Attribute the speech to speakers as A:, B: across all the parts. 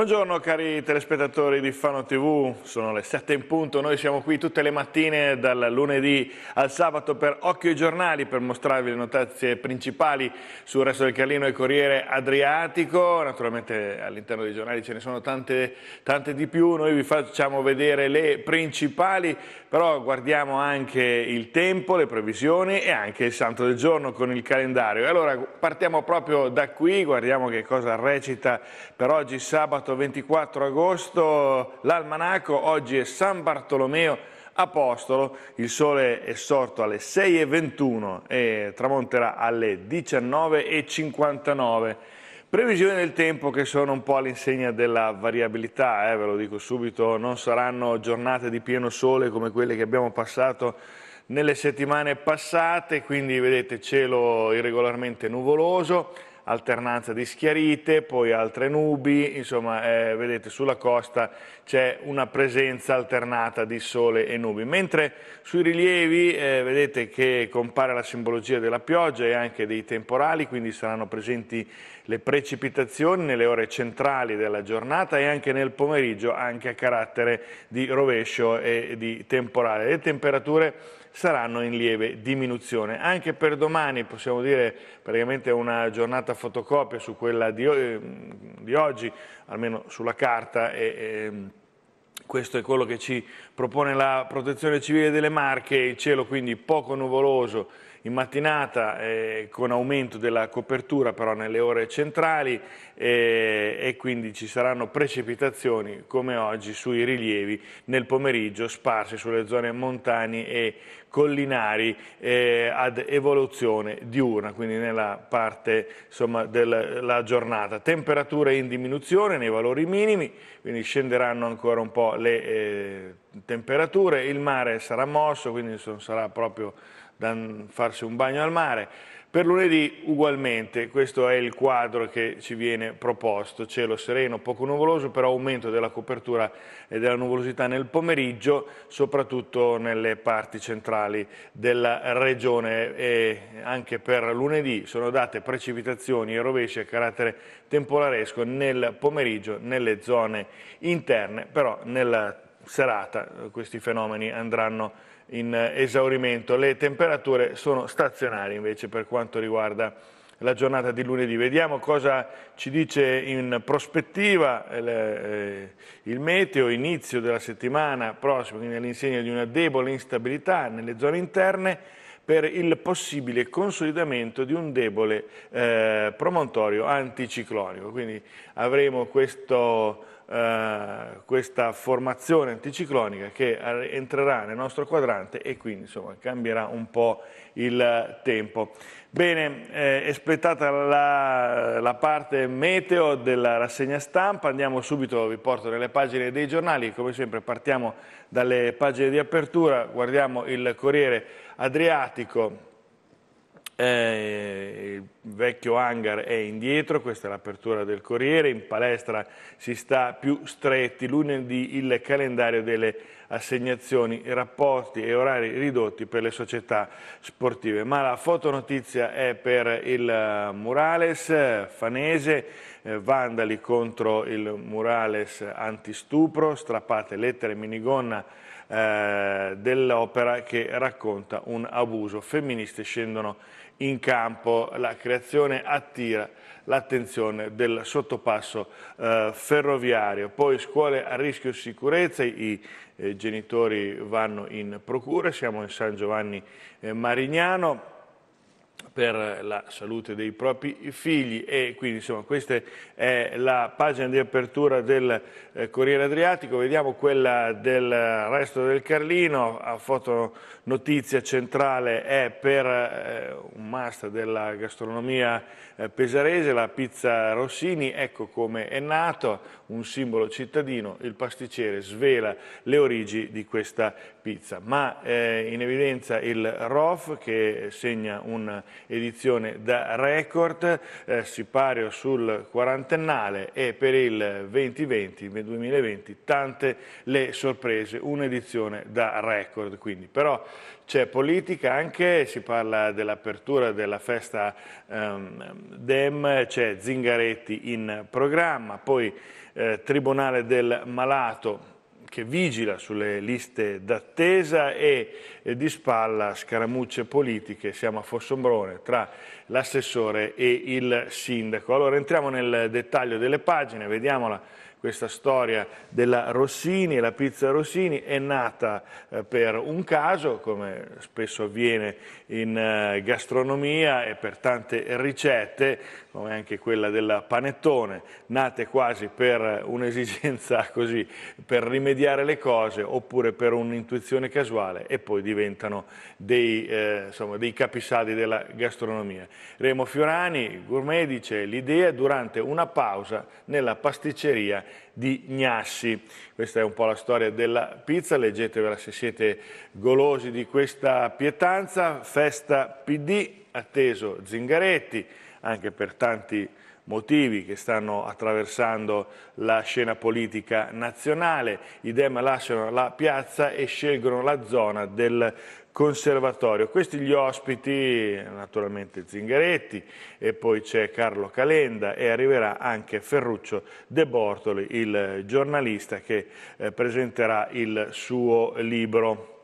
A: Buongiorno cari telespettatori di Fano TV, sono le 7 in punto, noi siamo qui tutte le mattine dal lunedì al sabato per Occhio ai giornali per mostrarvi le notizie principali sul resto del Carlino e Corriere Adriatico, naturalmente all'interno dei giornali ce ne sono tante, tante di più, noi vi facciamo vedere le principali però guardiamo anche il tempo, le previsioni e anche il santo del giorno con il calendario. Allora partiamo proprio da qui, guardiamo che cosa recita per oggi sabato 24 agosto l'almanaco, oggi è San Bartolomeo Apostolo, il sole è sorto alle 6.21 e tramonterà alle 19.59 Previsioni del tempo che sono un po' all'insegna della variabilità, eh, ve lo dico subito, non saranno giornate di pieno sole come quelle che abbiamo passato nelle settimane passate, quindi vedete cielo irregolarmente nuvoloso, alternanza di schiarite, poi altre nubi, insomma eh, vedete sulla costa c'è una presenza alternata di sole e nubi, mentre sui rilievi eh, vedete che compare la simbologia della pioggia e anche dei temporali, quindi saranno presenti le precipitazioni nelle ore centrali della giornata e anche nel pomeriggio anche a carattere di rovescio e di temporale. Le temperature saranno in lieve diminuzione. Anche per domani possiamo dire praticamente una giornata fotocopia su quella di, ehm, di oggi, almeno sulla carta. E, e, ehm, questo è quello che ci propone la protezione civile delle Marche, il cielo quindi poco nuvoloso in mattinata eh, con aumento della copertura però nelle ore centrali eh, e quindi ci saranno precipitazioni come oggi sui rilievi nel pomeriggio sparsi sulle zone montani e collinari eh, ad evoluzione diurna, quindi nella parte della giornata. Temperature in diminuzione nei valori minimi, quindi scenderanno ancora un po' le eh, temperature, il mare sarà mosso, quindi non sarà proprio farsi un bagno al mare. Per lunedì ugualmente, questo è il quadro che ci viene proposto, cielo sereno, poco nuvoloso, però aumento della copertura e della nuvolosità nel pomeriggio, soprattutto nelle parti centrali della regione e anche per lunedì sono date precipitazioni e rovesci a carattere tempolaresco nel pomeriggio nelle zone interne, però nella serata questi fenomeni andranno in esaurimento. Le temperature sono stazionarie invece per quanto riguarda la giornata di lunedì. Vediamo cosa ci dice in prospettiva eh, eh, il meteo, inizio della settimana prossima, quindi all'insegna di una debole instabilità nelle zone interne per il possibile consolidamento di un debole eh, promontorio anticiclonico. Quindi avremo questo eh, questa formazione anticiclonica che entrerà nel nostro quadrante e quindi insomma, cambierà un po' il tempo. Bene, eh, espletata la, la, parte meteo della rassegna stampa, andiamo subito, vi porto nelle pagine dei giornali, come sempre partiamo dalle pagine di apertura, guardiamo il Corriere Adriatico, eh, il vecchio hangar è indietro, questa è l'apertura del Corriere, in palestra si sta più stretti, lunedì il calendario delle assegnazioni, rapporti e orari ridotti per le società sportive. Ma la fotonotizia è per il eh, Murales Fanese, eh, vandali contro il Murales antistupro, strappate lettere minigonna eh, dell'opera che racconta un abuso. Femministe scendono in campo. La creazione attira l'attenzione del sottopasso eh, ferroviario. Poi scuole a rischio sicurezza, i eh, genitori vanno in procura, siamo in San Giovanni eh, Marignano per la salute dei propri figli e quindi insomma questa è la pagina di apertura del eh, Corriere Adriatico, vediamo quella del resto del Carlino, a foto notizia centrale è per eh, un master della gastronomia eh, pesarese, la pizza Rossini, ecco come è nato, un simbolo cittadino, il pasticcere svela le origini di questa pizza, ma in evidenza il ROF che segna un edizione da record, eh, sipario sul quarantennale e per il 2020, 2020 tante le sorprese, un'edizione da record quindi. Però c'è politica anche, si parla dell'apertura della festa ehm, DEM, c'è Zingaretti in programma, poi eh, Tribunale del Malato che vigila sulle liste d'attesa e eh, di spalla scaramucce politiche, siamo a Fossombrone, tra l'assessore e il sindaco. Allora entriamo nel dettaglio delle pagine, vediamola questa storia della Rossini, la pizza Rossini è nata eh, per un caso, come spesso avviene in eh, gastronomia e per tante ricette, come anche quella del panettone, nate quasi per un'esigenza così, per rimediare le cose oppure per un'intuizione casuale e poi diventano dei, eh, insomma, dei capisaldi della gastronomia. Remo Fiorani, gourmet, dice l'idea durante una pausa nella pasticceria di Gnassi. Questa è un po' la storia della pizza, leggetevela se siete golosi di questa pietanza. Festa PD, atteso Zingaretti, anche per tanti motivi che stanno attraversando la scena politica nazionale. I Dem lasciano la piazza e scelgono la zona del conservatorio. Questi gli ospiti, naturalmente Zingaretti, e poi c'è Carlo Calenda e arriverà anche Ferruccio De Bortoli, il giornalista che eh, presenterà il suo libro.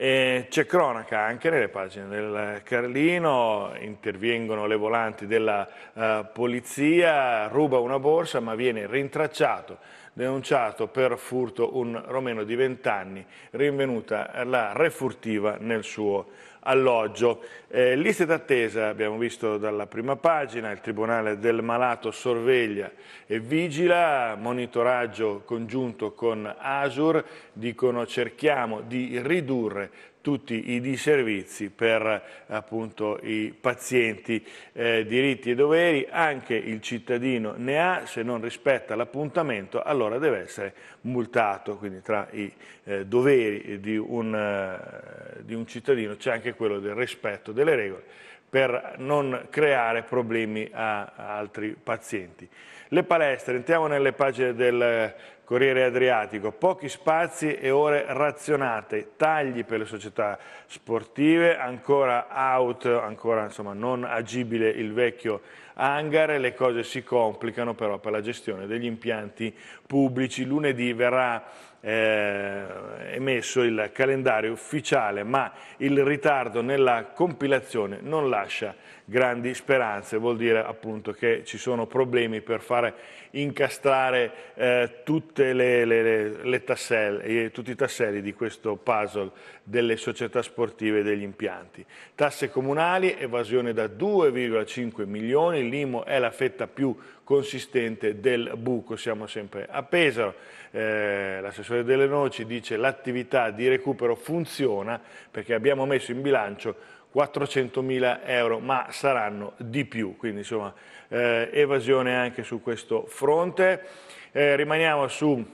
A: E c'è cronaca anche nelle pagine del Carlino, intervengono le volanti della eh, polizia, ruba una borsa ma viene rintracciato, denunciato per furto un romeno di 20 anni, rinvenuta la refurtiva nel suo alloggio. Eh, liste d'attesa, abbiamo visto dalla prima pagina, il Tribunale del Malato sorveglia e vigila, monitoraggio congiunto con Asur, dicono cerchiamo di ridurre tutti i disservizi per appunto, i pazienti, eh, diritti e doveri, anche il cittadino ne ha, se non rispetta l'appuntamento allora deve essere multato, quindi tra i eh, doveri di un, eh, di un cittadino c'è anche quello del rispetto delle regole per non creare problemi a, altri pazienti. Le palestre, entriamo nelle pagine del Corriere Adriatico, pochi spazi e ore razionate, tagli per le società sportive, ancora out, ancora insomma, non agibile il vecchio hangar, le cose si complicano però per la gestione degli impianti pubblici. Lunedì verrà eh, emesso il calendario ufficiale, ma il ritardo nella compilazione non lascia grandi speranze, vuol dire appunto che ci sono problemi per fare incastrare eh, tutte le, le, le tasselle, eh, tutti i tasselli di questo puzzle delle società sportive e degli impianti. Tasse comunali, evasione da 2,5 milioni, l'IMO è la fetta più consistente del buco, siamo sempre a Pesaro, eh, l'assessore professore Delle Noci dice l'attività di recupero funziona perché abbiamo messo in bilancio 400.000 euro, ma saranno di più, quindi insomma eh, evasione anche su questo fronte. Eh, rimaniamo su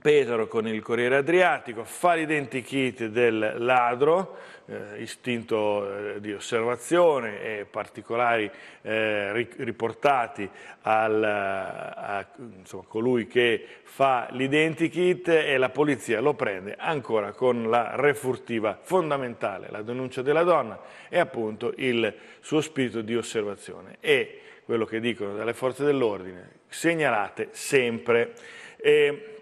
A: Pesaro con il Corriere Adriatico, fa l'identikit del ladro, eh, istinto eh, di osservazione e particolari eh, riportati al, eh, a insomma, colui che fa l'identikit e la polizia lo prende ancora con la refurtiva fondamentale, la denuncia della donna e appunto il suo spirito di osservazione. E quello che dicono dalle forze dell'ordine, segnalate sempre. E,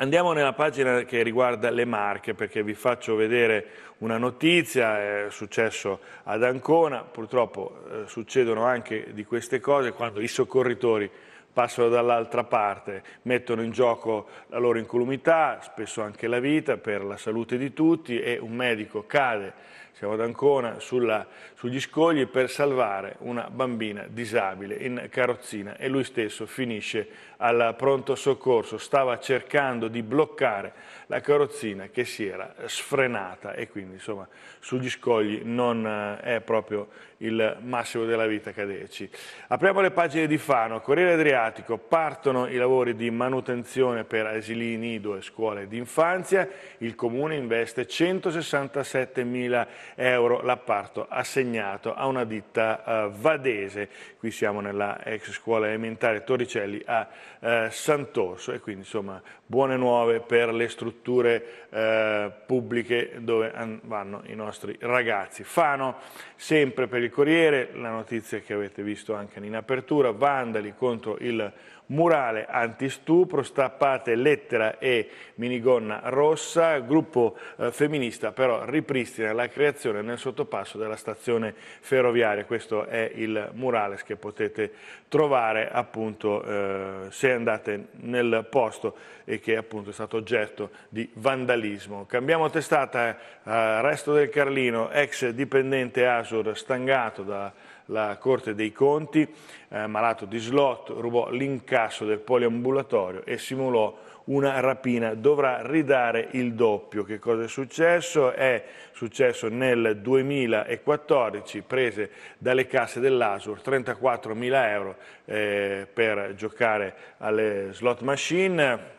A: Andiamo nella pagina che riguarda le Marche perché vi faccio vedere una notizia, è successo ad Ancona, purtroppo eh, succedono anche di queste cose quando i soccorritori passano dall'altra parte, mettono in gioco la loro incolumità, spesso anche la vita per la salute di tutti e un medico cade, siamo ad Ancona, sulla, sugli scogli per salvare una bambina disabile in carrozzina e lui stesso finisce al pronto soccorso. Stava cercando di bloccare la carrozzina che si era sfrenata e quindi insomma sugli scogli non eh, è proprio il massimo della vita Cadeci. Apriamo le pagine di Fano, Corriere Adriatico, partono i lavori di manutenzione per asili nido e scuole d'infanzia, il comune investe 167 mila euro l'apparto assegnato assegnato a una ditta eh, vadese, qui siamo nella ex scuola elementare Torricelli a eh, Sant'Orso e quindi insomma buone nuove per le strutture eh, pubbliche dove vanno i nostri ragazzi. Fano sempre per il Corriere, la notizia che avete visto anche in apertura, vandali contro il murale antistupro, strappate, lettera e minigonna rossa, gruppo eh, femminista però ripristina la creazione nel sottopasso della stazione ferroviaria, questo è il murales che potete trovare appunto eh, se andate nel posto e che appunto è stato oggetto di vandalismo. Cambiamo testata, eh, resto del Carlino, ex dipendente Asur stangato da la Corte dei Conti, eh, malato di slot, rubò l'incasso del poliambulatorio e simulò una rapina, dovrà ridare il doppio. Che cosa è successo? È successo nel 2014, prese dalle casse dell'Asur 34 mila euro eh, per giocare alle slot machine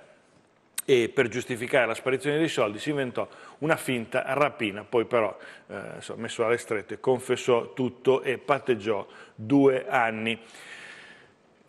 A: e per giustificare la sparizione dei soldi si inventò una finta rapina, poi però eh, messo alle strette confessò tutto e patteggiò due anni.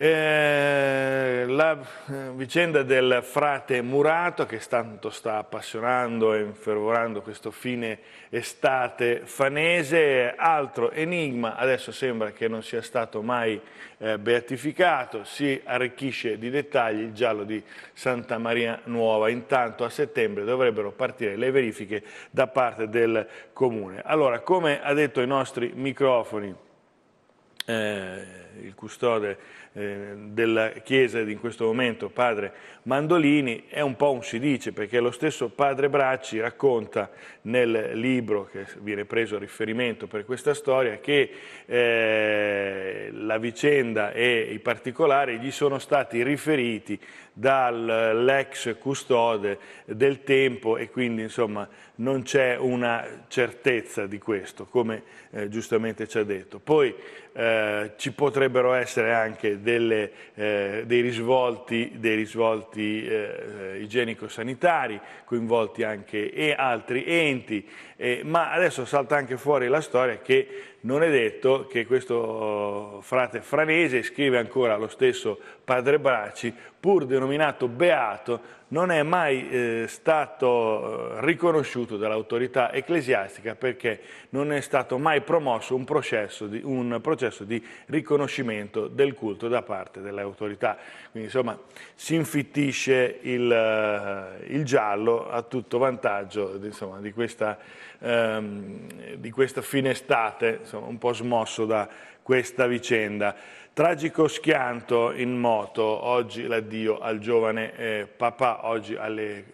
A: Eh, la eh, vicenda del frate Murato che tanto sta appassionando e infervorando questo fine estate fanese, altro enigma, adesso sembra che non sia stato mai eh, beatificato, si arricchisce di dettagli il giallo di Santa Maria Nuova, intanto a settembre dovrebbero partire le verifiche da parte del comune. Allora, come ha detto i nostri microfoni, eh, il custode eh, della Chiesa in questo momento, padre Mandolini, è un po' un si dice, perché lo stesso padre Bracci racconta nel libro che viene preso a riferimento per questa storia che eh, la vicenda e i particolari gli sono stati riferiti dall'ex custode del tempo e quindi insomma non c'è una certezza di questo, come eh, giustamente ci ha detto. Poi eh, ci potrebbero essere anche delle, eh, dei risvolti, dei risvolti eh, igienico-sanitari, coinvolti anche e altri enti, eh, ma adesso salta anche fuori la storia che non è detto che questo frate franese, scrive ancora lo stesso padre Bracci, pur denominato beato, non è mai eh, stato eh, riconosciuto dall'autorità ecclesiastica perché non è stato mai promosso un processo, di, un processo di riconoscimento del culto da parte delle autorità. Quindi insomma si infittisce il, eh, il giallo a tutto vantaggio insomma, di, questa, ehm, di, questa, fine estate, insomma, un po' smosso da questa vicenda. Tragico schianto in moto, oggi l'addio al giovane eh, papà, oggi alle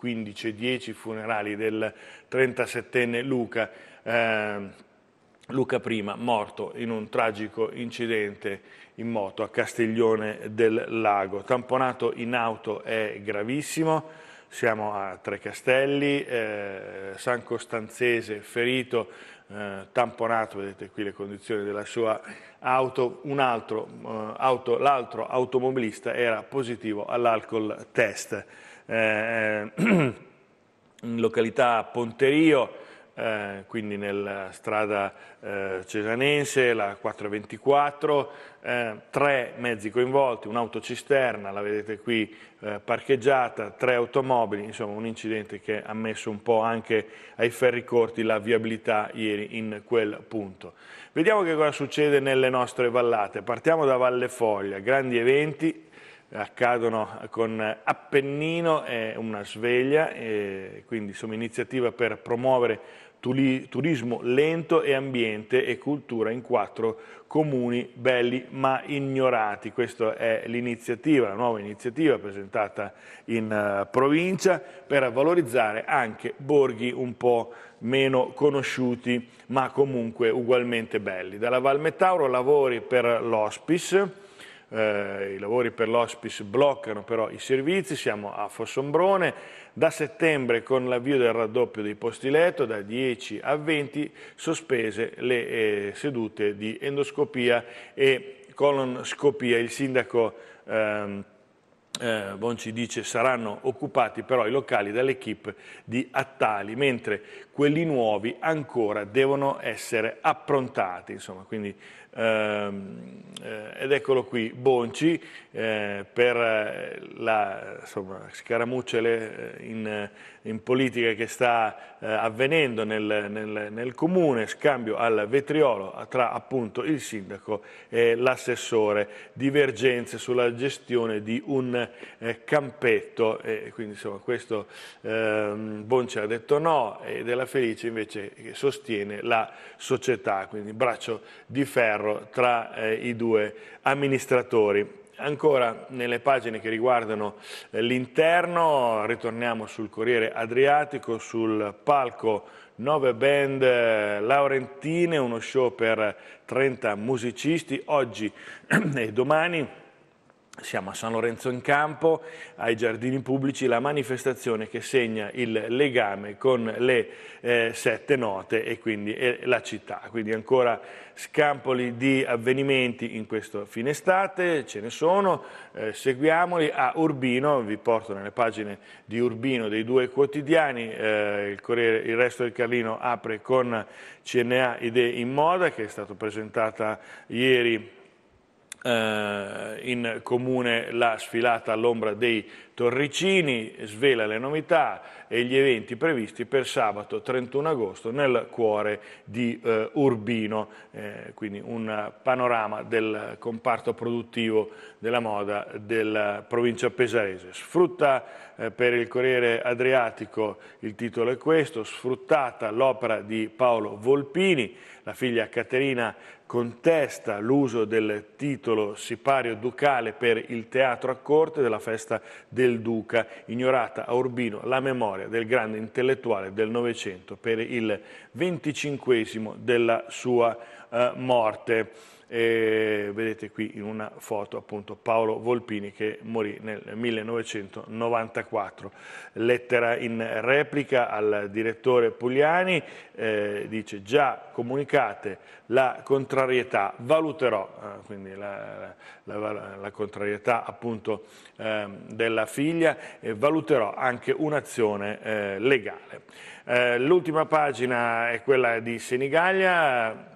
A: 15.10 funerali del 37enne Luca. Eh, Luca Prima, morto in un tragico incidente in moto a Castiglione del Lago. Tamponato in auto è gravissimo, siamo a Trecastelli, eh, San Costanzese ferito, eh, tamponato, vedete qui le condizioni della sua auto, l'altro eh, auto, automobilista era positivo all'alcol test. Eh, eh, in località Ponterio, eh, quindi nella strada eh, cesanense, la 424, eh, tre mezzi coinvolti, un'autocisterna, la vedete qui eh, parcheggiata, tre automobili, insomma un incidente che ha messo un po' anche ai ferri corti la viabilità ieri in quel punto. Vediamo che cosa succede nelle nostre vallate, partiamo da Valle Foglia, grandi eventi, accadono con Appennino, è una sveglia, quindi sono iniziativa per promuovere turismo lento e ambiente e cultura in quattro comuni belli ma ignorati. Questa è l'iniziativa, la nuova iniziativa presentata in eh, provincia per valorizzare anche borghi un po' meno conosciuti ma comunque ugualmente belli. Dalla Valmettauro lavori per l'Hospice, eh, i lavori per l'hospice bloccano però i servizi, siamo a Fossombrone, da settembre con l'avvio del raddoppio dei posti letto da 10 a 20 sospese le eh, sedute di endoscopia e colonscopia, il sindaco ehm, eh, Bonci dice saranno occupati però i locali dall'equipe di Attali, mentre quelli nuovi ancora devono essere approntati, insomma, quindi Ehm, eh, ed eccolo qui, Bonci, eh, per eh, la insomma, scaramuccia in, in, politica che sta avvenendo nel, nel, nel comune, scambio al vetriolo tra appunto il sindaco e l'assessore, divergenze sulla gestione di un campetto, e quindi insomma questo ehm, Bonci ha detto no e Della Felice invece sostiene la società, quindi braccio di ferro sgarro tra eh, i due amministratori. Ancora nelle pagine che riguardano eh, l'interno, ritorniamo sul Corriere Adriatico, sul palco 9 band eh, laurentine, uno show per 30 musicisti, oggi e domani siamo a San Lorenzo in Campo, ai giardini pubblici, la manifestazione che segna il legame con le eh, sette note e quindi eh, la città. Quindi ancora scampoli di avvenimenti in questo fine estate, ce ne sono, eh, seguiamoli. A Urbino, vi porto nelle pagine di Urbino dei due quotidiani, eh, il, Corriere, il resto del Carlino apre con CNA Idee in Moda che è stata presentata ieri eh, in comune la sfilata all'ombra dei Torricini svela le novità e gli eventi previsti per sabato 31 agosto nel cuore di eh, Urbino, eh, quindi un panorama del comparto produttivo della moda della provincia pesarese. Sfrutta eh, per il Corriere Adriatico, il titolo è questo, sfruttata l'opera di Paolo Volpini, la figlia Caterina contesta l'uso del titolo sipario ducale per il teatro a corte della festa del del Duca, ignorata a Urbino la memoria del grande intellettuale del Novecento per il venticinquesimo della sua eh, morte. E vedete qui in una foto appunto Paolo Volpini che morì nel 1994. Lettera in replica al direttore Pugliani, eh, dice già comunicate la contrarietà, valuterò, eh, quindi la, la, la, la, contrarietà appunto eh, della figlia, e valuterò anche un'azione eh, legale. Eh, l'ultima pagina è quella di Senigallia,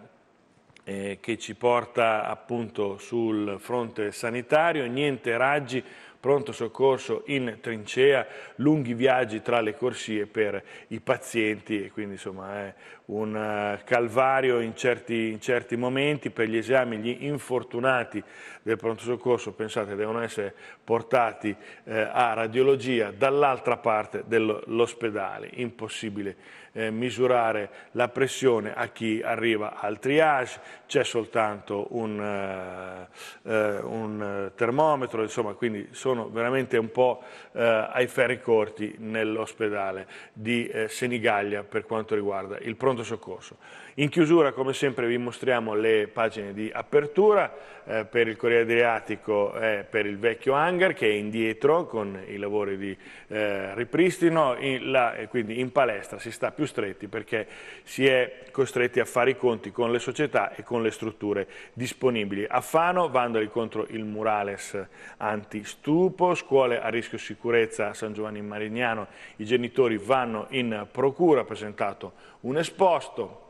A: eh, che ci porta appunto sul fronte sanitario, niente raggi, pronto soccorso in trincea, lunghi viaggi tra le corsie per i pazienti e quindi insomma è un eh, calvario in certi, in certi momenti per gli esami, gli infortunati del pronto soccorso, pensate, devono essere portati eh, a radiologia dall'altra parte dell'ospedale, impossibile eh, misurare la pressione a chi arriva al triage, c'è soltanto un, eh, eh un termometro, insomma quindi sono sono veramente un po' eh, ai ferri corti nell'ospedale di eh, Senigallia per quanto riguarda il pronto soccorso. In chiusura, come sempre, vi mostriamo le pagine di apertura eh, per il Corriere Adriatico e eh, per il vecchio hangar che è indietro con i lavori di eh, ripristino, in, là, quindi in palestra si sta più stretti perché si è costretti a fare i conti con le società e con le strutture disponibili. A Fano, vandali contro il murales antistupo, scuole a rischio sicurezza a San Giovanni in Marignano, i genitori vanno in procura, ha presentato un esposto,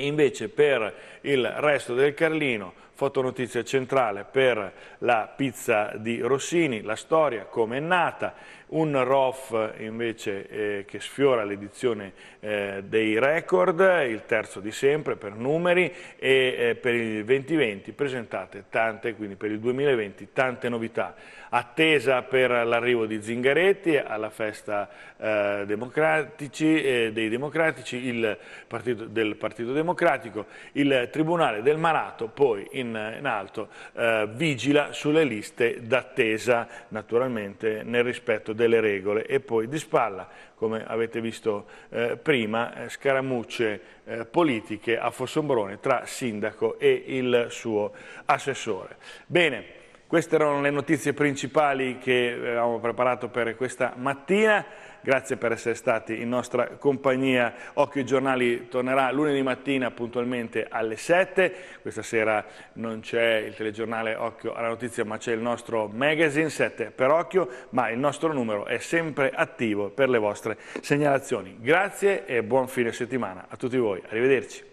A: e invece per il resto del Carlino fotonotizia centrale per la pizza di Rossini, la storia, come è nata, un ROF invece eh, che sfiora l'edizione eh, dei record, il terzo di sempre per numeri e eh, per il 2020 presentate tante, quindi per il 2020 tante novità. Attesa per l'arrivo di Zingaretti alla festa eh, democratici, eh, dei democratici, partito, del Partito Democratico, il Tribunale del Malato poi in, in alto eh, vigila sulle liste d'attesa naturalmente nel rispetto del delle regole e poi di spalla, come avete visto eh, prima, eh, scaramucce eh, politiche a Fossombrone tra sindaco e il suo assessore. Bene. Queste erano le notizie principali che avevamo preparato per questa mattina grazie per essere stati in nostra compagnia. Occhio ai giornali tornerà lunedì mattina puntualmente alle 7. Questa sera non c'è il telegiornale Occhio alla notizia, ma c'è il nostro magazine 7 per Occhio, ma il nostro numero è sempre attivo per le vostre segnalazioni. Grazie e buon fine settimana a tutti voi. Arrivederci.